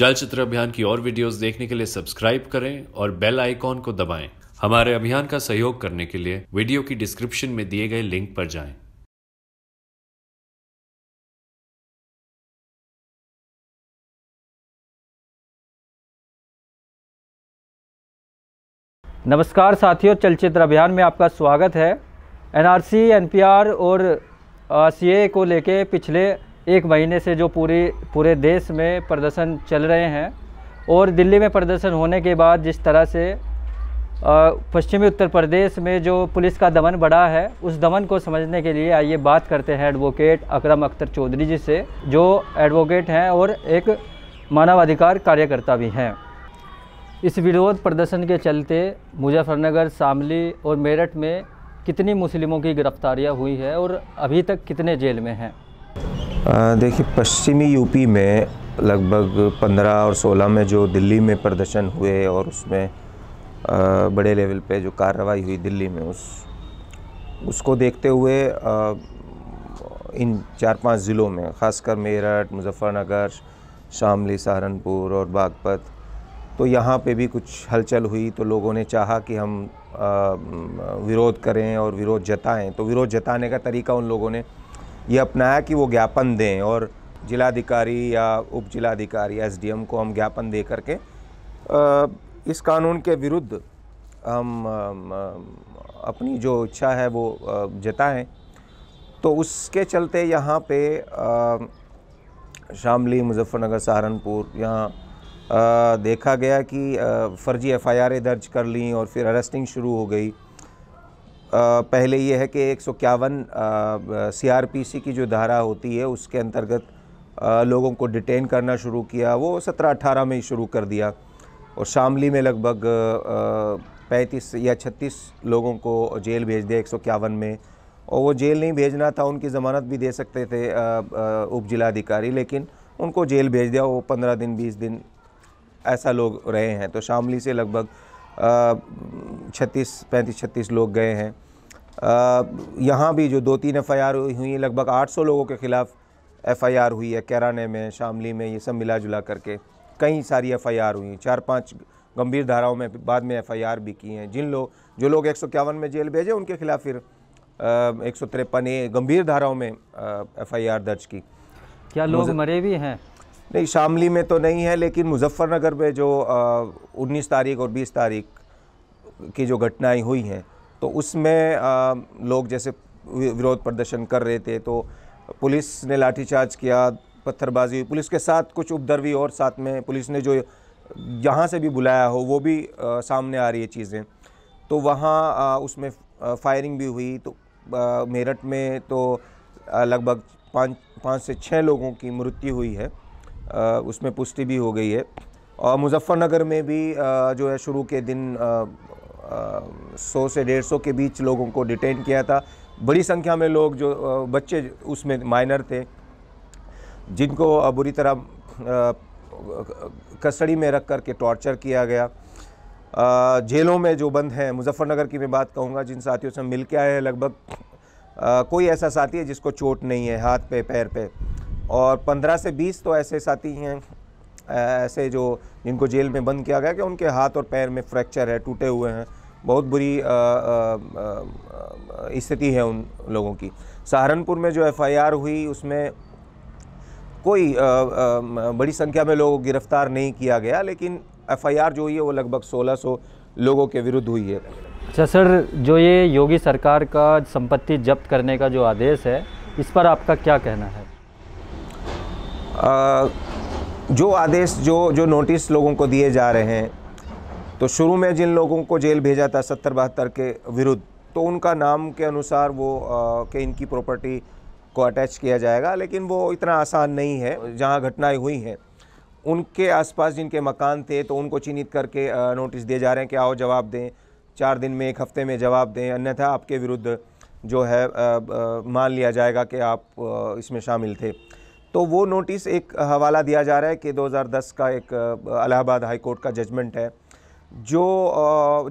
चलचित्र अभियान की और वीडियोस देखने के लिए सब्सक्राइब करें और बेल आइकॉन को दबाएं। हमारे अभियान का सहयोग करने के लिए वीडियो की डिस्क्रिप्शन में दिए गए लिंक पर जाएं। नमस्कार साथियों चलचित्र अभियान में आपका स्वागत है एनआरसी एनपीआर और सीए को लेके पिछले एक महीने से जो पूरी पूरे देश में प्रदर्शन चल रहे हैं और दिल्ली में प्रदर्शन होने के बाद जिस तरह से पश्चिमी उत्तर प्रदेश में जो पुलिस का दमन बढ़ा है उस दमन को समझने के लिए आइए बात करते हैं एडवोकेट अकरम अख्तर चौधरी जी से जो एडवोकेट हैं और एक मानवाधिकार कार्यकर्ता भी हैं इस विरोध प्रदर्शन के चलते मुजफ्फरनगर शामली और मेरठ में कितनी मुस्लिमों की गिरफ्तारियां हुई है और अभी तक कितने जेल में हैं देखिए पश्चिमी यूपी में लगभग 15 और 16 में जो दिल्ली में प्रदर्शन हुए और उसमें बड़े लेवल पे जो कार्रवाई हुई दिल्ली में उस उसको देखते हुए इन चार पांच ज़िलों में ख़ासकर मेरठ मुजफ्फरनगर शामली सहारनपुर और बागपत तो यहाँ पे भी कुछ हलचल हुई तो लोगों ने चाहा कि हम विरोध करें और विरोध जताएं तो विरोध जताने का तरीका उन लोगों ने ये अपनाया कि वो ज्ञापन दें और जिलाधिकारी या उप जिलाधिकारी एस डी एम को हम ज्ञापन दे करके इस कानून के विरुद्ध हम अपनी जो इच्छा है वो जताएं तो उसके चलते यहाँ पे शामली मुजफ्फरनगर सहारनपुर यहाँ देखा गया कि फ़र्जी आरें दर्ज कर लीं और फिर अरेस्टिंग शुरू हो गई पहले ये है कि एक सौ इक्यावन सी की जो धारा होती है उसके अंतर्गत लोगों को डिटेन करना शुरू किया वो सत्रह अट्ठारह में ही शुरू कर दिया और शामली में लगभग पैंतीस या छत्तीस लोगों को जेल भेज दिया एक में और वो जेल नहीं भेजना था उनकी ज़मानत भी दे सकते थे उप जिलाधिकारी लेकिन उनको जेल भेज दिया वो पंद्रह दिन बीस दिन ऐसा लोग रहे हैं तो शामली से लगभग छत्तीस पैंतीस छत्तीस लोग गए हैं यहाँ भी जो दो तीन एफ़ आई आर हुई लगभग आठ सौ लोगों के ख़िलाफ़ एफ़ आई आर हुई है कैराने में शामली में ये सब मिला जुला करके कई सारी एफ़ आई आर हुई चार पाँच गंभीर धाराओं में बाद में एफ़ आई आर भी की हैं जिन लोग जो लोग एक में जेल भेजे उनके खिलाफ फिर एक सौ तिरपन ए गंभीर धाराओं में एफ़ आई आर दर्ज की क्या लोग मरे भी हैं नहीं शामली में तो नहीं है लेकिन मुजफ्फरनगर में जो उन्नीस तारीख और बीस तारीख की जो घटनाएं हुई हैं तो उसमें लोग जैसे विरोध प्रदर्शन कर रहे थे तो पुलिस ने लाठीचार्ज किया पत्थरबाजी हुई पुलिस के साथ कुछ उपद्रवी और साथ में पुलिस ने जो जहाँ से भी बुलाया हो वो भी आ, सामने आ रही है चीज़ें तो वहाँ उसमें फायरिंग भी हुई तो मेरठ में तो लगभग पाँच पाँच से छः लोगों की मृत्यु हुई है उसमें पुष्टि भी हो गई है और मुजफ्फरनगर में भी जो है शुरू के दिन सौ से डेढ़ सौ के बीच लोगों को डिटेन किया था बड़ी संख्या में लोग जो बच्चे उसमें माइनर थे जिनको बुरी तरह कस्टडी में रख कर के टॉर्चर किया गया जेलों में जो बंद हैं मुजफ्फरनगर की मैं बात कहूँगा जिन साथियों से मिल के आए हैं लगभग कोई ऐसा साथी है जिसको चोट नहीं है हाथ पे पैर पे और 15 से 20 तो ऐसे साथी हैं ऐसे जो जिनको जेल में बंद किया गया कि उनके हाथ और पैर में फ्रैक्चर है टूटे हुए हैं बहुत बुरी स्थिति है उन लोगों की सहारनपुर में जो एफआईआर हुई उसमें कोई आ, आ, बड़ी संख्या में लोगों को गिरफ्तार नहीं किया गया लेकिन एफआईआर जो हुई है वो लगभग 1600 लोगों के विरुद्ध हुई है अच्छा सर जो ये योगी सरकार का संपत्ति जब्त करने का जो आदेश है इस पर आपका क्या कहना है जो आदेश जो जो नोटिस लोगों को दिए जा रहे हैं तो शुरू में जिन लोगों को जेल भेजा था सत्तर बहत्तर के विरुद्ध तो उनका नाम के अनुसार वो कि इनकी प्रॉपर्टी को अटैच किया जाएगा लेकिन वो इतना आसान नहीं है जहाँ घटनाएं हुई हैं उनके आसपास जिनके मकान थे तो उनको चिन्हित करके नोटिस दिए जा रहे हैं कि आओ जवाब दें चार दिन में एक हफ्ते में जवाब दें अन्यथा आपके विरुद्ध जो है मान लिया जाएगा कि आप इसमें शामिल थे तो वो नोटिस एक हवाला दिया जा रहा है कि 2010 का एक अलाहाबाद हाई कोर्ट का जजमेंट है जो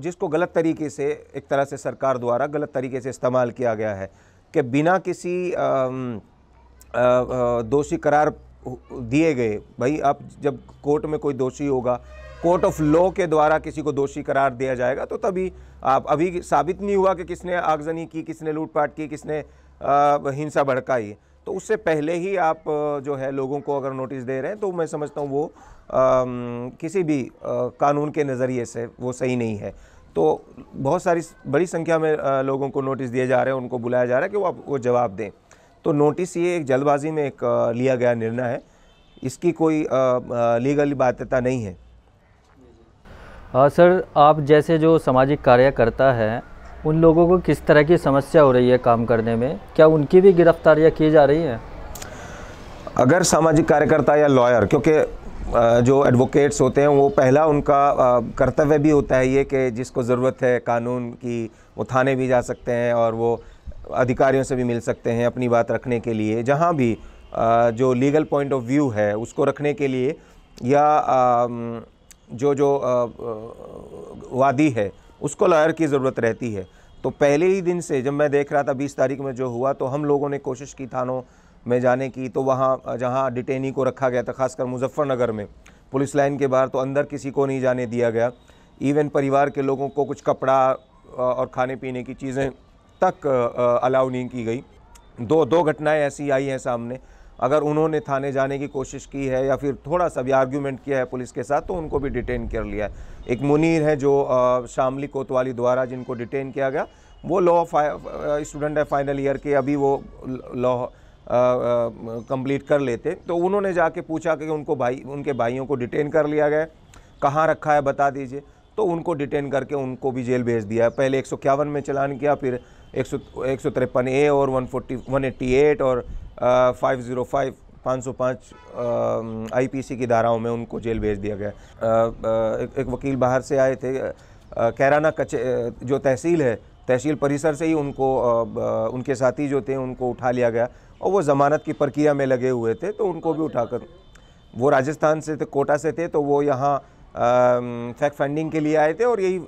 जिसको गलत तरीके से एक तरह से सरकार द्वारा गलत तरीके से इस्तेमाल किया गया है कि बिना किसी दोषी करार दिए गए भाई आप जब कोर्ट में कोई दोषी होगा कोर्ट ऑफ लॉ के द्वारा किसी को दोषी करार दिया जाएगा तो तभी आप अभी साबित नहीं हुआ कि किसने आगजनी की किसने लूटपाट की किसने हिंसा भड़काई तो उससे पहले ही आप जो है लोगों को अगर नोटिस दे रहे हैं तो मैं समझता हूँ वो आ, किसी भी आ, कानून के नज़रिए से वो सही नहीं है तो बहुत सारी बड़ी संख्या में आ, लोगों को नोटिस दिए जा रहे हैं उनको बुलाया जा रहा है कि वो आप वो जवाब दें तो नोटिस ये एक जल्दबाजी में एक लिया गया निर्णय है इसकी कोई लीगल बाध्यता नहीं है आ, सर आप जैसे जो सामाजिक कार्यकर्ता है उन लोगों को किस तरह की समस्या हो रही है काम करने में क्या उनकी भी गिरफ्तारियाँ की जा रही हैं अगर सामाजिक कार्यकर्ता या लॉयर क्योंकि जो एडवोकेट्स होते हैं वो पहला उनका कर्तव्य भी होता है ये कि जिसको ज़रूरत है कानून की वो थाने भी जा सकते हैं और वो अधिकारियों से भी मिल सकते हैं अपनी बात रखने के लिए जहाँ भी जो लीगल पॉइंट ऑफ व्यू है उसको रखने के लिए या जो जो वादी है उसको लॉयर की ज़रूरत रहती है तो पहले ही दिन से जब मैं देख रहा था बीस तारीख़ में जो हुआ तो हम लोगों ने कोशिश की थानों में जाने की तो वहाँ जहाँ डिटेनी को रखा गया था खासकर मुजफ्फरनगर में पुलिस लाइन के बाहर तो अंदर किसी को नहीं जाने दिया गया इवन परिवार के लोगों को कुछ कपड़ा और खाने पीने की चीज़ें तक अलाउ नहीं की गई दो दो घटनाएं ऐसी आई हैं सामने अगर उन्होंने थाने जाने की कोशिश की है या फिर थोड़ा सा भी आर्ग्यूमेंट किया है पुलिस के साथ तो उनको भी डिटेन कर लिया है एक मुनीर है जो शामली कोतवाली द्वारा जिनको डिटेन किया गया वो लॉ स्टूडेंट है फाइनल ईयर के अभी वो लॉ कंप्लीट कर लेते तो उन्होंने जाके पूछा कि उनको भाई उनके भाइयों को डिटेन कर लिया गया कहाँ रखा है बता दीजिए तो उनको डिटेन करके उनको भी जेल भेज दिया है पहले एक में चलान किया फिर एक सौ ए और वन वन एट्टी एट और फाइव ज़ीरो फाइव पाँच सौ पाँच आई पी सी की धाराओं में उनको जेल भेज दिया गया आ, एक, एक वकील बाहर से आए थे कैराना कचे जो तहसील है तहसील परिसर से ही उनको आ, उनके साथी जो थे उनको उठा लिया गया और वो ज़मानत की प्रक्रिया में लगे हुए थे तो उनको भी उठाकर वो राजस्थान से थे कोटा से थे तो वो यहाँ फैक्ट फाइंडिंग के लिए आए थे और यही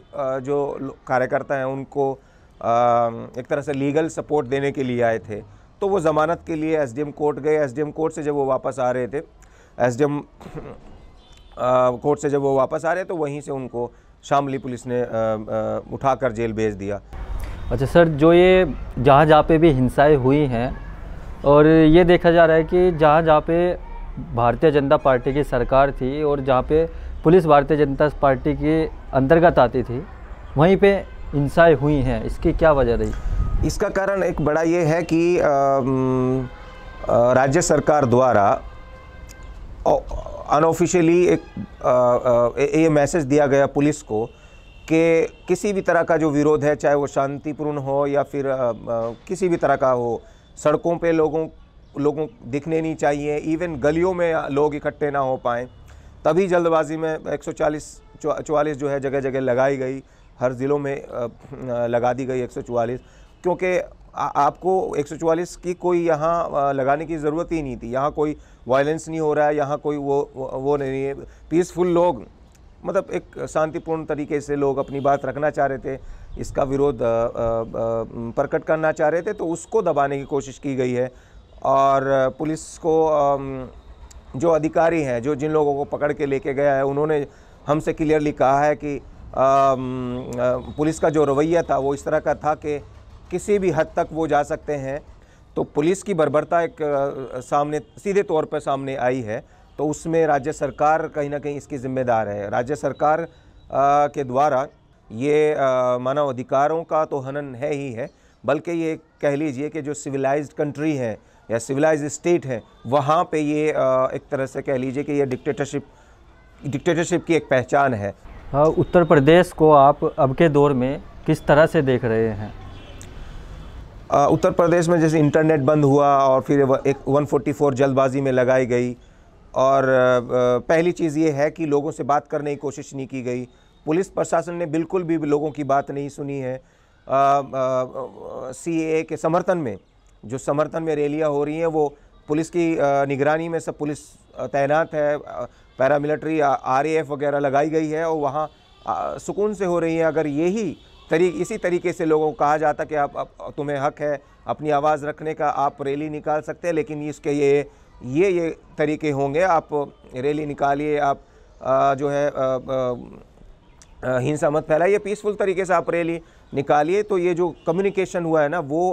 जो कार्यकर्ता हैं उनको आ, एक तरह से लीगल सपोर्ट देने के लिए आए थे तो वो ज़मानत के लिए एसडीएम कोर्ट गए एसडीएम कोर्ट से जब वो वापस आ रहे थे एसडीएम कोर्ट से जब वो वापस आ रहे तो वहीं से उनको शामली पुलिस ने उठाकर जेल भेज दिया अच्छा सर जो ये जहाँ जहाँ पे भी हिंसाएं हुई हैं और ये देखा जा रहा है कि जहाँ जहाँ पे भारतीय जनता पार्टी की सरकार थी और जहाँ पे पुलिस भारतीय जनता पार्टी के अंतर्गत आती थी वहीं पे हिंसाएं हुई हैं इसकी क्या वजह रही इसका कारण एक बड़ा ये है कि राज्य सरकार द्वारा अनऑफिशियली एक ये मैसेज दिया गया पुलिस को कि किसी भी तरह का जो विरोध है चाहे वो शांतिपूर्ण हो या फिर आ, आ, किसी भी तरह का हो सड़कों पे लोगों लोगों दिखने नहीं चाहिए इवन गलियों में लोग इकट्ठे ना हो पाएँ तभी जल्दबाजी में 144 चौवालीस जो है जगह जगह लगाई गई हर ज़िलों में लगा दी गई 144 क्योंकि आपको 144 की कोई यहाँ लगाने की ज़रूरत ही नहीं थी यहाँ कोई वायलेंस नहीं हो रहा है यहाँ कोई वो वो नहीं है पीसफुल लोग मतलब एक शांतिपूर्ण तरीके से लोग अपनी बात रखना चाह रहे थे इसका विरोध प्रकट करना चाह रहे थे तो उसको दबाने की कोशिश की गई है और पुलिस को जो अधिकारी हैं जो जिन लोगों को पकड़ के लेके गया है उन्होंने हमसे क्लियरली कहा है कि पुलिस का जो रवैया था वो इस तरह का था कि किसी भी हद तक वो जा सकते हैं तो पुलिस की बर्बरता एक सामने सीधे तौर पर सामने आई है तो उसमें राज्य सरकार कहीं ना कहीं इसकी ज़िम्मेदार है राज्य सरकार के द्वारा ये मानव अधिकारों का तो हनन है ही है बल्कि ये कह लीजिए कि जो सिविलाइज्ड कंट्री है या सिविलाइज स्टेट है वहाँ पे ये एक तरह से कह लीजिए कि ये डिक्टेटरशिप डिक्टेटरशिप की एक पहचान है हाँ, उत्तर प्रदेश को आप अब के दौर में किस तरह से देख रहे हैं उत्तर प्रदेश में जैसे इंटरनेट बंद हुआ और फिर एक 144 जल्दबाजी में लगाई गई और पहली चीज़ ये है कि लोगों से बात करने की कोशिश नहीं की गई पुलिस प्रशासन ने बिल्कुल भी लोगों की बात नहीं सुनी है सी ए के समर्थन में जो समर्थन में रैलियाँ हो रही हैं वो पुलिस की निगरानी में सब पुलिस तैनात है पैरामिलिट्री आर वगैरह लगाई गई है और वहाँ सुकून से हो रही है अगर यही तरी इसी तरीके से लोगों को कहा जाता कि आप, आप तुम्हें हक है अपनी आवाज़ रखने का आप रैली निकाल सकते हैं लेकिन इसके ये ये ये तरीके होंगे आप रैली निकालिए आप आ, जो है हिंसा मत फैलाइए पीसफुल तरीके से आप रैली निकालिए तो ये जो कम्युनिकेशन हुआ है ना वो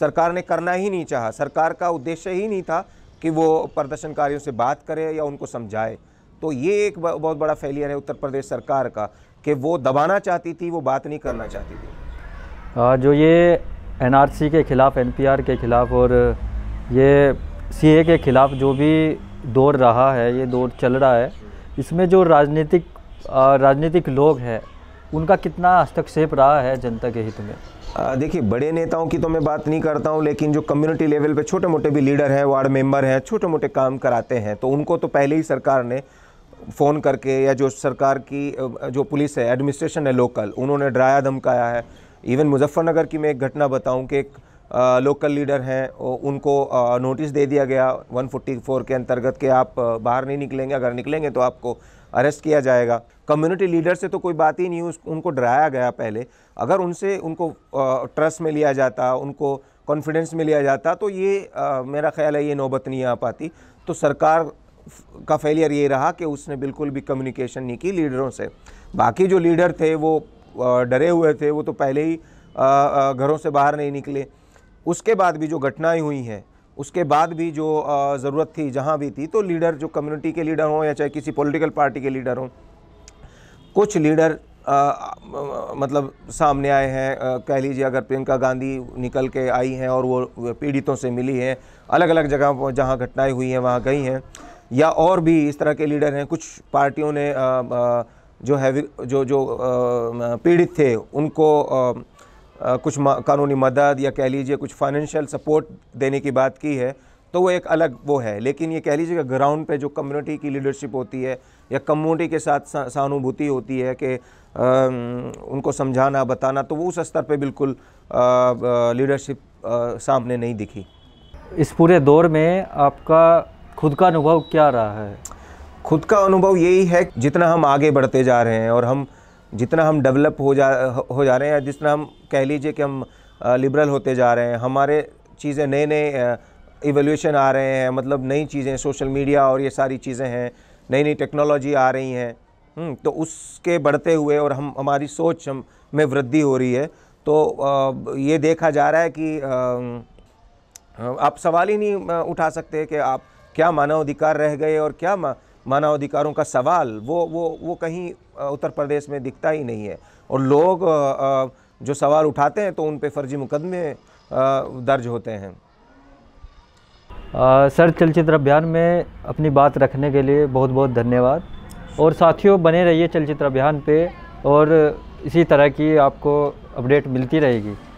सरकार ने करना ही नहीं चाहा सरकार का उद्देश्य ही नहीं था कि वो प्रदर्शनकारियों से बात करे या उनको समझाए तो ये एक बहुत बड़ा फेलियर है उत्तर प्रदेश सरकार का कि वो दबाना चाहती थी वो बात नहीं करना चाहती थी जो ये एनआरसी के ख़िलाफ़ एनपीआर के ख़िलाफ़ और ये सीए के ख़िलाफ़ जो भी दौर रहा है ये दौर चल रहा है इसमें जो राजनीतिक राजनीतिक लोग हैं उनका कितना हस्तक्षेप रहा है जनता के हित में देखिए बड़े नेताओं की तो मैं बात नहीं करता हूँ लेकिन जो कम्युनिटी लेवल पे छोटे मोटे भी लीडर हैं वार्ड मेंबर हैं छोटे मोटे काम कराते हैं तो उनको तो पहले ही सरकार ने फ़ोन करके या जो सरकार की जो पुलिस है एडमिनिस्ट्रेशन है लोकल उन्होंने डराया धमकाया है इवन मुजफ्फरनगर की मैं एक घटना बताऊं कि एक आ, लोकल लीडर हैं उनको आ, नोटिस दे दिया गया 144 के अंतर्गत के आप बाहर नहीं निकलेंगे अगर निकलेंगे तो आपको अरेस्ट किया जाएगा कम्युनिटी लीडर से तो कोई बात ही नहीं उस उनको डराया गया पहले अगर उनसे उनको ट्रस्ट में लिया जाता उनको कॉन्फिडेंस में लिया जाता तो ये आ, मेरा ख्याल है ये नौबत नहीं आ पाती तो सरकार का फेलियर ये रहा कि उसने बिल्कुल भी कम्युनिकेशन नहीं की लीडरों से बाकी जो लीडर थे वो डरे हुए थे वो तो पहले ही घरों से बाहर नहीं निकले उसके बाद भी जो घटनाएं हुई हैं उसके बाद भी जो ज़रूरत थी जहाँ भी थी तो लीडर जो कम्युनिटी के लीडर हों या चाहे किसी पॉलिटिकल पार्टी के लीडर हों कुछ लीडर आ, मतलब सामने आए हैं कह लीजिए अगर प्रियंका गांधी निकल के आई हैं और वो पीड़ितों से मिली हैं अलग अलग जगह जहाँ घटनाएं हुई हैं वहाँ गई हैं या और भी इस तरह के लीडर हैं कुछ पार्टियों ने आ, आ, जो है जो जो आ, पीड़ित थे उनको आ, आ, कुछ कानूनी मदद या कह लीजिए कुछ फाइनेंशियल सपोर्ट देने की बात की है तो वो एक अलग वो है लेकिन ये कह लीजिए कि ग्राउंड पे जो कम्युनिटी की लीडरशिप होती है या कम्युनिटी के साथ सहानुभूति होती है कि उनको समझाना बताना तो वो उस स्तर पे बिल्कुल लीडरशिप सामने नहीं दिखी इस पूरे दौर में आपका खुद का अनुभव क्या रहा है खुद का अनुभव यही है जितना हम आगे बढ़ते जा रहे हैं और हम जितना हम डेवलप हो जा हो जा रहे हैं जितना हम कह लीजिए कि हम लिबरल होते जा रहे हैं हमारे चीज़ें नए नए इवोल्यूशन आ रहे हैं मतलब नई चीज़ें सोशल मीडिया और ये सारी चीज़ें हैं नई नई टेक्नोलॉजी आ रही हैं हम्म, तो उसके बढ़ते हुए और हम हमारी सोच हम में वृद्धि हो रही है तो ये देखा जा रहा है कि आप सवाल ही नहीं उठा सकते कि आप क्या मानवाधिकार रह गए और क्या मानवाधिकारों का सवाल वो वो वो कहीं उत्तर प्रदेश में दिखता ही नहीं है और लोग जो सवाल उठाते हैं तो उन पर फर्जी मुकदमे दर्ज होते हैं आ, सर चलचित्र अभियान में अपनी बात रखने के लिए बहुत बहुत धन्यवाद और साथियों बने रहिए चलचित्र अभियान पे और इसी तरह की आपको अपडेट मिलती रहेगी